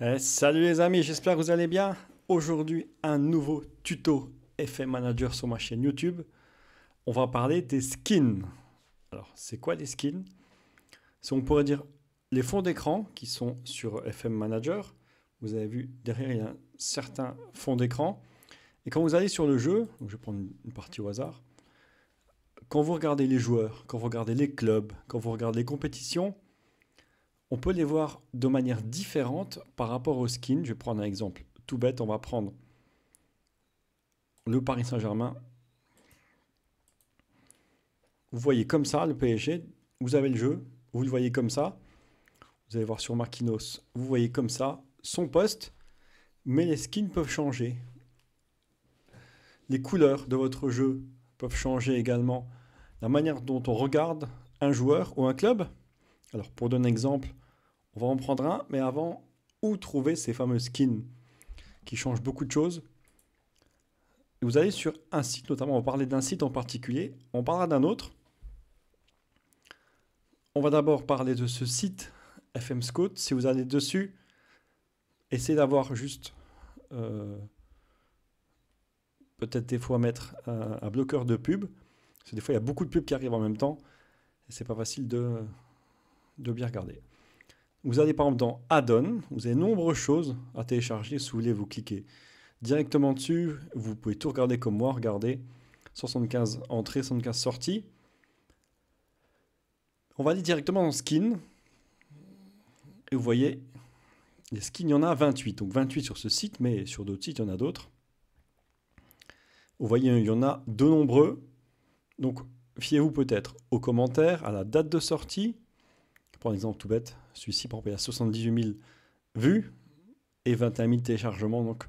Eh, salut les amis, j'espère que vous allez bien. Aujourd'hui, un nouveau tuto FM manager sur ma chaîne YouTube. On va parler des skins. Alors, c'est quoi les skins on pourrait dire les fonds d'écran qui sont sur FM Manager, vous avez vu derrière il y a un certain fond d'écran. Et quand vous allez sur le jeu, je vais prendre une partie au hasard, quand vous regardez les joueurs, quand vous regardez les clubs, quand vous regardez les compétitions, on peut les voir de manière différente par rapport aux skins. Je vais prendre un exemple tout bête, on va prendre le Paris Saint-Germain. Vous voyez comme ça le PSG, vous avez le jeu, vous le voyez comme ça. Vous allez voir sur Marquinhos, vous voyez comme ça son poste, mais les skins peuvent changer. Les couleurs de votre jeu peuvent changer également. La manière dont on regarde un joueur ou un club. Alors pour donner un exemple, on va en prendre un, mais avant, où trouver ces fameux skins qui changent beaucoup de choses Vous allez sur un site, notamment, on va parler d'un site en particulier, on parlera d'un autre. On va d'abord parler de ce site FM Scout. Si vous allez dessus, essayez d'avoir juste euh, peut-être des fois mettre un, bloqueur de pub. Parce que des fois, il y a beaucoup de pubs qui arrivent en même temps. Et c'est pas facile de bien regarder. Vous allez par exemple dans Add-on, vous avez nombreuses choses à télécharger si vous voulez vous cliquer directement dessus. Vous pouvez tout regarder comme moi, regardez 75 entrées, 75 sorties. On va aller directement dans Skin. Et vous voyez, les skins, il y en a 28. Donc 28 sur ce site, mais sur d'autres sites, il y en a d'autres. Vous voyez, il y en a de nombreux. Donc, fiez-vous peut-être aux commentaires, à la date de sortie. Par exemple, tout bête, celui-ci, par exemple, a 78 000 vues et 21 000 téléchargements. Donc,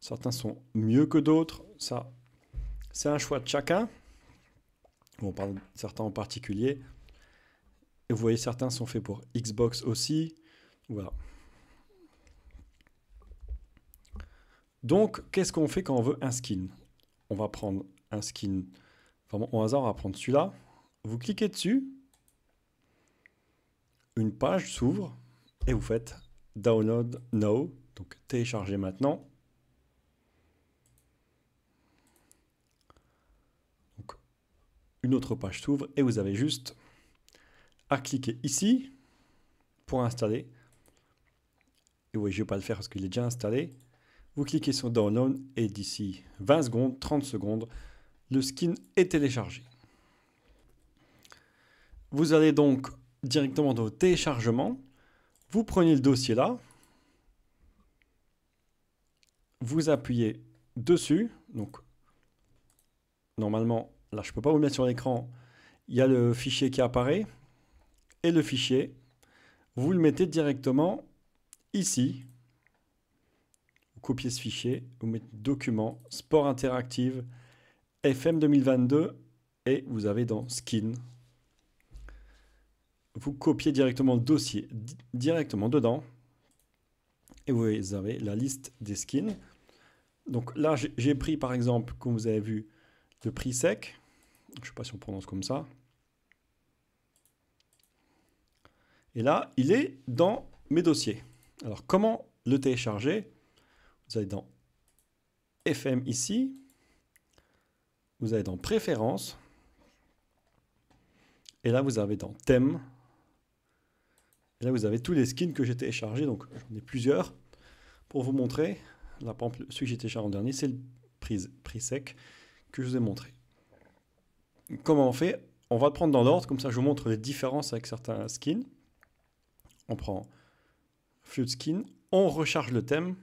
certains sont mieux que d'autres. Ça, c'est un choix de chacun. On parle de certains en particulier. Et vous voyez, certains sont faits pour Xbox aussi. Voilà. Donc, qu'est-ce qu'on fait quand on veut un skin On va prendre un skin, vraiment au hasard, on va prendre celui-là. Vous cliquez dessus, une page s'ouvre et vous faites Download Now, donc télécharger maintenant. une autre page s'ouvre et vous avez juste à cliquer ici pour installer. Et oui, je ne vais pas le faire parce qu'il est déjà installé. Vous cliquez sur Download et d'ici 20 secondes, 30 secondes, le skin est téléchargé. Vous allez donc directement dans téléchargement, vous prenez le dossier là, vous appuyez dessus, donc normalement, là je ne peux pas vous mettre sur l'écran, il y a le fichier qui apparaît, et le fichier, vous le mettez directement ici, vous copiez ce fichier, vous mettez document, sport interactive, FM 2022, et vous avez dans skin, vous copiez directement le dossier directement dedans. Et vous avez la liste des skins. Donc là, j'ai pris par exemple, comme vous avez vu, le prix sec. Je ne sais pas si on prononce comme ça. Et là, il est dans mes dossiers. Alors comment le télécharger Vous allez dans FM ici. Vous allez dans Préférences. Et là, vous avez dans Thème, et là, vous avez tous les skins que j'ai téléchargés, donc j'en ai plusieurs pour vous montrer. Là, par exemple, celui que j'ai téléchargé en dernier, c'est le Prise sec que je vous ai montré. Comment on fait On va le prendre dans l'ordre, comme ça je vous montre les différences avec certains skins. On prend Flute Skin, on recharge le thème.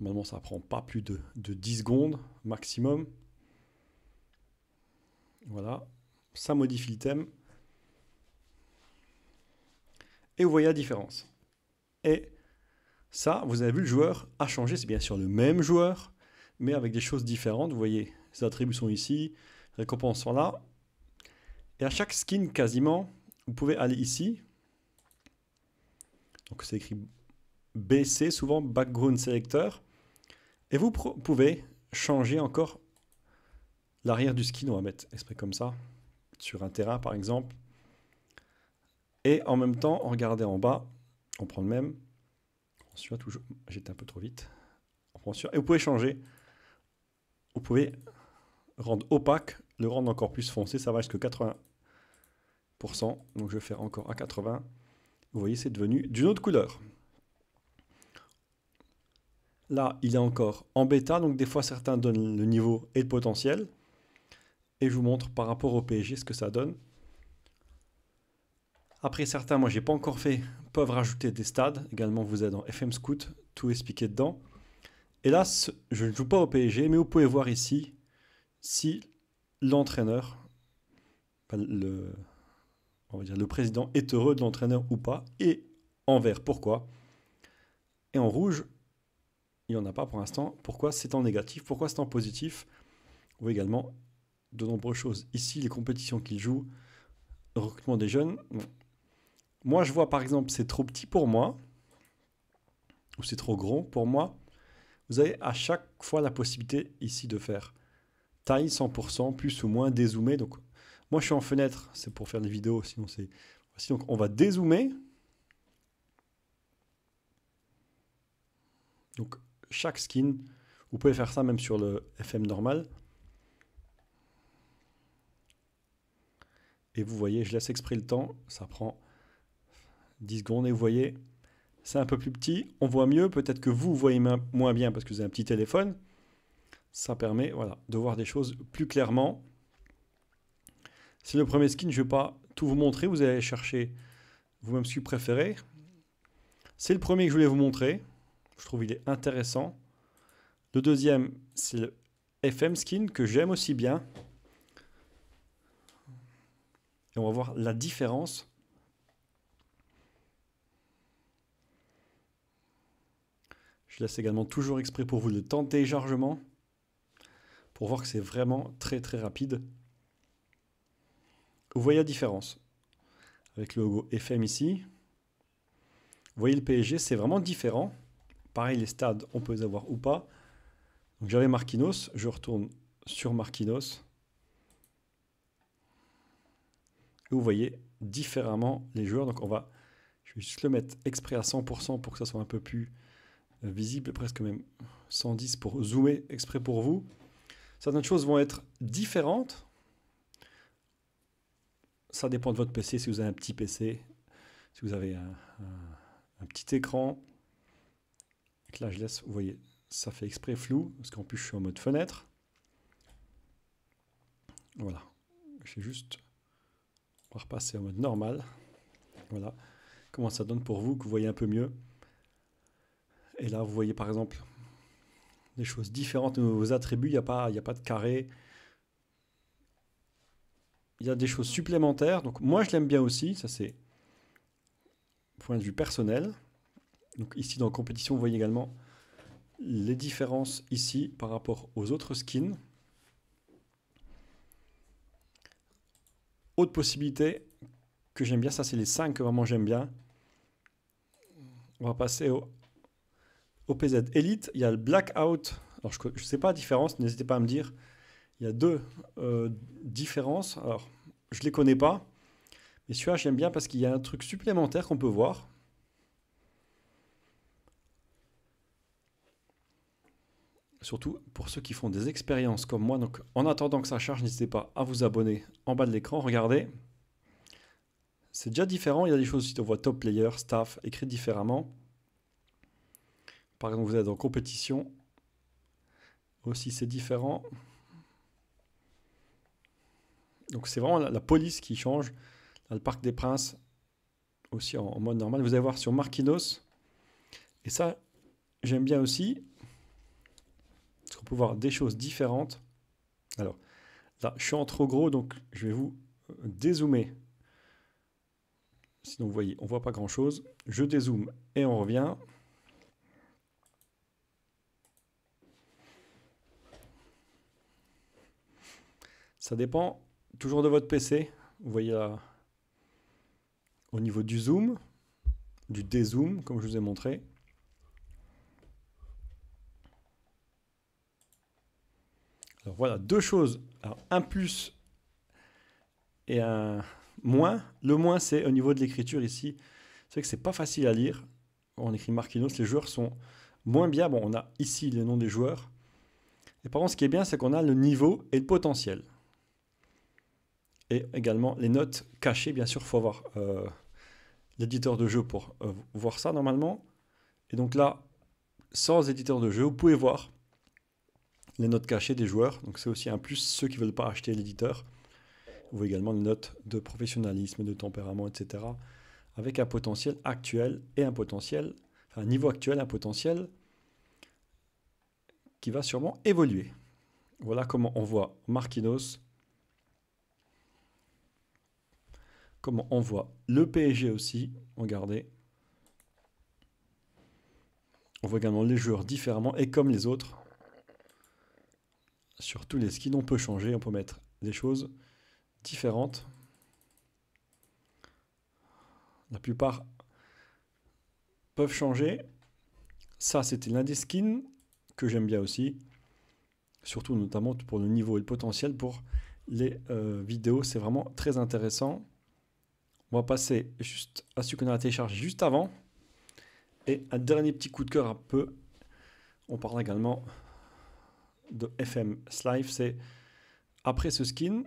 Normalement, ça prend pas plus de, de 10 secondes maximum. Voilà, ça modifie le thème. Et vous voyez la différence. Et ça, vous avez vu, le joueur a changé. C'est bien sûr le même joueur, mais avec des choses différentes. Vous voyez, les attributs sont ici, récompenses sont là. Et à chaque skin, quasiment, vous pouvez aller ici. Donc c'est écrit BC, souvent Background Selector. Et vous pouvez changer encore l'arrière du skin, on va mettre esprit comme ça, sur un terrain par exemple. Et en même temps, regardez en bas, on prend le même. On toujours. J'étais un peu trop vite. On prend sur. Et vous pouvez changer. Vous pouvez rendre opaque, le rendre encore plus foncé, ça va jusqu'à 80%. Donc je vais faire encore à 80. Vous voyez, c'est devenu d'une autre couleur. Là, il est encore en bêta, donc des fois certains donnent le niveau et le potentiel et je vous montre par rapport au PSG ce que ça donne. Après, certains, moi, j'ai pas encore fait, peuvent rajouter des stades. Également, vous êtes en FM Scout, tout expliqué dedans. Hélas, je ne joue pas au PSG, mais vous pouvez voir ici si l'entraîneur, le, on va dire le président, est heureux de l'entraîneur ou pas, et en vert, pourquoi Et en rouge, il n'y en a pas pour l'instant. Pourquoi c'est en négatif Pourquoi c'est en positif Ou également de nombreuses choses. Ici, les compétitions qu'ils jouent, recrutement des jeunes. Moi, je vois par exemple, c'est trop petit pour moi, ou c'est trop grand pour moi. Vous avez à chaque fois la possibilité ici de faire taille 100%, plus ou moins, dézoomer. Donc, moi, je suis en fenêtre, c'est pour faire des vidéos, sinon c'est... donc on va dézoomer. Donc, chaque skin, vous pouvez faire ça même sur le FM normal. Et vous voyez, je laisse exprès le temps, ça prend 10 secondes. Et vous voyez, c'est un peu plus petit, on voit mieux, peut-être que vous voyez moins bien parce que vous avez un petit téléphone. Ça permet voilà, de voir des choses plus clairement. C'est le premier skin, je ne vais pas tout vous montrer, vous allez chercher vous-même que vous préférez. C'est le premier que je voulais vous montrer, je trouve il est intéressant. Le deuxième, c'est le FM skin que j'aime aussi bien on va voir la différence. Je laisse également toujours exprès pour vous le temps de téléchargement pour voir que c'est vraiment très très rapide. Vous voyez la différence avec le logo FM ici. Vous voyez le PSG, c'est vraiment différent. Pareil, les stades, on peut les avoir ou pas. Donc j'avais Marquinhos, je retourne sur Marquinhos. vous voyez différemment les joueurs. Donc on va, je vais juste le mettre exprès à 100% pour que ça soit un peu plus euh, visible, presque même 110 pour zoomer exprès pour vous. Certaines choses vont être différentes. Ça dépend de votre PC, si vous avez un petit PC, si vous avez un, petit écran. là, je laisse, vous voyez, ça fait exprès flou, parce qu'en plus, je suis en mode fenêtre. Voilà, j'ai juste on va repasser en mode normal. Voilà. Comment ça donne pour vous, que vous voyez un peu mieux. Et là, vous voyez par exemple des choses différentes. Vos attributs, il n'y a, pas, a pas de carré. Il y a des choses supplémentaires. Donc moi, je l'aime bien aussi. Ça, c'est point de vue personnel. Donc ici, dans compétition, vous voyez également les différences ici par rapport aux autres skins. Autre possibilité que j'aime bien, ça c'est les 5 que vraiment j'aime bien. On va passer au, PZ Elite. Il y a le Blackout. Alors je ne sais pas la différence, n'hésitez pas à me dire. Il y a deux euh, différences. Alors je ne les connais pas. Mais celui-là j'aime bien parce qu'il y a un truc supplémentaire qu'on peut voir. surtout pour ceux qui font des expériences comme moi. Donc en attendant que ça charge, n'hésitez pas à vous abonner en bas de l'écran. Regardez, c'est déjà différent. Il y a des choses aussi on voit top player, staff, écrit différemment. Par exemple, vous êtes en compétition. Aussi, c'est différent. Donc c'est vraiment la, police qui change. le Parc des Princes, aussi en, en mode normal. Vous allez voir sur Marquinos. Et ça, j'aime bien aussi. Parce qu'on peut voir des choses différentes. Alors, là, je suis en trop gros, donc je vais vous euh, dézoomer. Sinon, vous voyez, on ne voit pas grand-chose. Je dézoome et on revient. Ça dépend toujours de votre PC. Vous voyez là, au niveau du zoom, du dézoom, comme je vous ai montré. voilà, deux choses. un plus et un moins. Le moins, c'est au niveau de l'écriture ici. C'est vrai que c'est pas facile à lire. On écrit Marquinhos, les joueurs sont moins bien. Bon, on a ici les noms des joueurs. Et par contre, ce qui est bien, c'est qu'on a le niveau et le potentiel. Et également les notes cachées, bien sûr, il faut avoir euh, l'éditeur de jeu pour euh, voir ça normalement. Et donc là, sans éditeur de jeu, vous pouvez voir les notes cachées des joueurs. Donc c'est aussi un plus ceux qui ne veulent pas acheter l'éditeur. on voit également les notes de professionnalisme, de tempérament, etc. Avec un potentiel actuel et un potentiel, un niveau actuel, un potentiel qui va sûrement évoluer. Voilà comment on voit Marquinhos, comment on voit le PSG aussi, regardez. On voit également les joueurs différemment et comme les autres, sur tous les skins, on peut changer, on peut mettre des choses différentes. La plupart peuvent changer. Ça, c'était l'un des skins que j'aime bien aussi. Surtout notamment pour le niveau et le potentiel pour les euh, vidéos. C'est vraiment très intéressant. On va passer juste à ce qu'on a téléchargé juste avant. Et un dernier petit coup de cœur un peu. On parle également de FM Slife c'est après ce skin.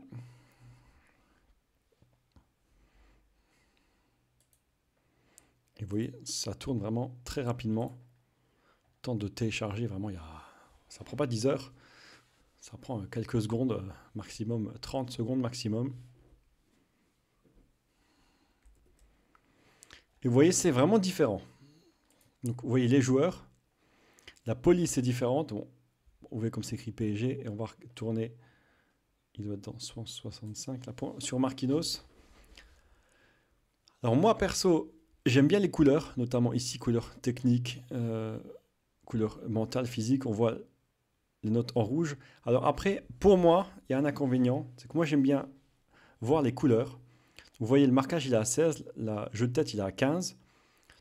Et vous voyez, ça tourne vraiment très rapidement. Temps de télécharger, vraiment, il y ça prend pas 10 heures. Ça prend quelques secondes, euh, maximum 30 secondes maximum. Et vous voyez, c'est vraiment différent. Donc, vous voyez les joueurs. La police est différente. Bon, voit comme c'est écrit PSG, et on va retourner, Il doit être dans 65 là, sur Marquinhos. Alors moi perso, j'aime bien les couleurs, notamment ici couleur technique, euh, couleur mentale, physique. On voit les notes en rouge. Alors après, pour moi, il y a un inconvénient, c'est que moi j'aime bien voir les couleurs. Vous voyez, le marquage il est à 16, la jeu de tête il est à 15.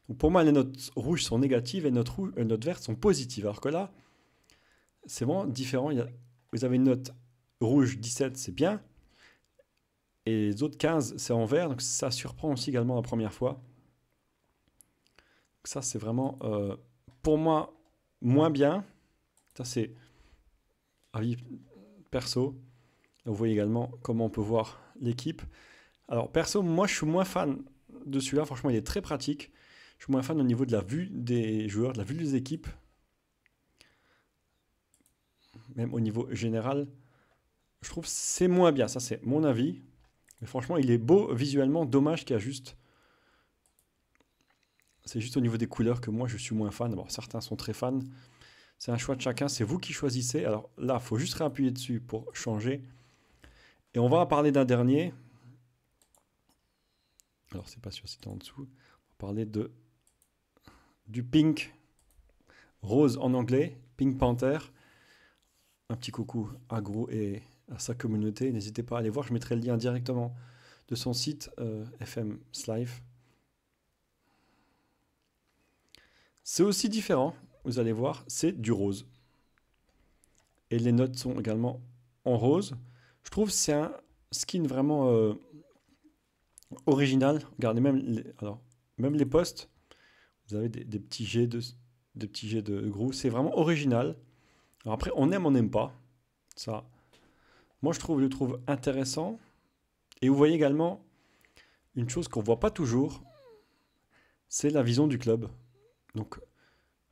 Donc pour moi, les notes rouges sont négatives et les notes vertes sont positives. Alors que là, c'est vraiment différent. Il vous avez une note rouge 17, c'est bien. Et les autres 15, c'est en vert. Donc ça surprend aussi également la première fois. Donc ça, c'est vraiment, euh, pour moi, moins bien. Ça, c'est avis perso. Vous voyez également comment on peut voir l'équipe. Alors, perso, moi, je suis moins fan de celui-là. Franchement, il est très pratique. Je suis moins fan au niveau de la vue des joueurs, de la vue des équipes même au niveau général, je trouve c'est moins bien. Ça, c'est mon avis. Mais franchement, il est beau visuellement. Dommage qu'il y a juste. C'est juste au niveau des couleurs que moi, je suis moins fan. Bon, certains sont très fans. C'est un choix de chacun. C'est vous qui choisissez. Alors là, il faut juste réappuyer dessus pour changer. Et on va parler d'un dernier. Alors, c'est pas sûr si en dessous. On va parler de du pink rose en anglais, Pink Panther un petit coucou à et à sa communauté. N'hésitez pas à aller voir, je mettrai le lien directement de son site euh, FM Slife. C'est aussi différent, vous allez voir, c'est du rose. Et les notes sont également en rose. Je trouve c'est un skin vraiment euh, original. Regardez même les, alors, même les postes, vous avez des, petits jets de, de, C'est vraiment original après, on aime, on n'aime pas. Ça, moi je trouve, je trouve intéressant. Et vous voyez également une chose qu'on ne voit pas toujours, c'est la vision du club. Donc,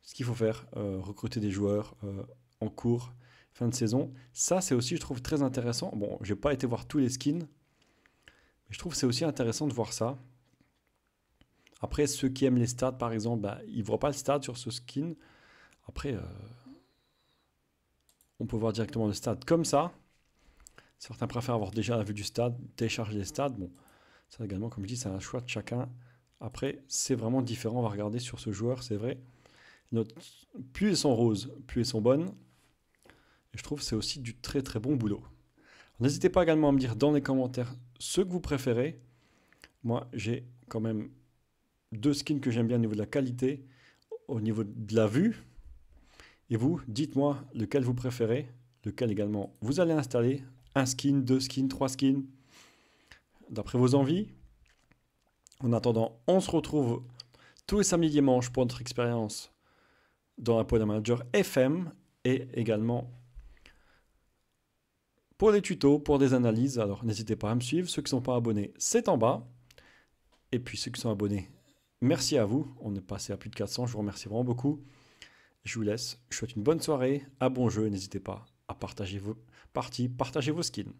ce qu'il faut faire, euh, recruter des joueurs euh, en cours, fin de saison. Ça, c'est aussi, je trouve, très intéressant. Bon, j'ai pas été voir tous les skins, mais je trouve c'est aussi intéressant de voir ça. Après, ceux qui aiment les stats, par exemple, bah, ils ne voient pas le stade sur ce skin. Après, euh, on peut voir directement le stade comme ça. Certains préfèrent avoir déjà la vue du stade, décharger les stades. Bon, ça également, comme je dis, c'est un choix de chacun. Après, c'est vraiment différent. On va regarder sur ce joueur, c'est vrai. Notre... Plus ils sont roses, plus elles sont bonnes. Et je trouve que c'est aussi du très très bon boulot. N'hésitez pas également à me dire dans les commentaires ce que vous préférez. Moi, j'ai quand même deux skins que j'aime bien au niveau de la qualité, au niveau de la vue, et vous, dites-moi lequel vous préférez, lequel également vous allez installer. Un skin, deux skins, trois skins, d'après vos envies. En attendant, on se retrouve tous les samedis dimanches pour notre expérience dans la d'un Manager FM et également pour des tutos, pour des analyses. Alors n'hésitez pas à me suivre. Ceux qui ne sont pas abonnés, c'est en bas. Et puis ceux qui sont abonnés, merci à vous. On est passé à plus de 400. Je vous remercie vraiment beaucoup. Je vous laisse. Je vous souhaite une bonne soirée, à bon jeu. N'hésitez pas à partager vos parties, partagez vos skins.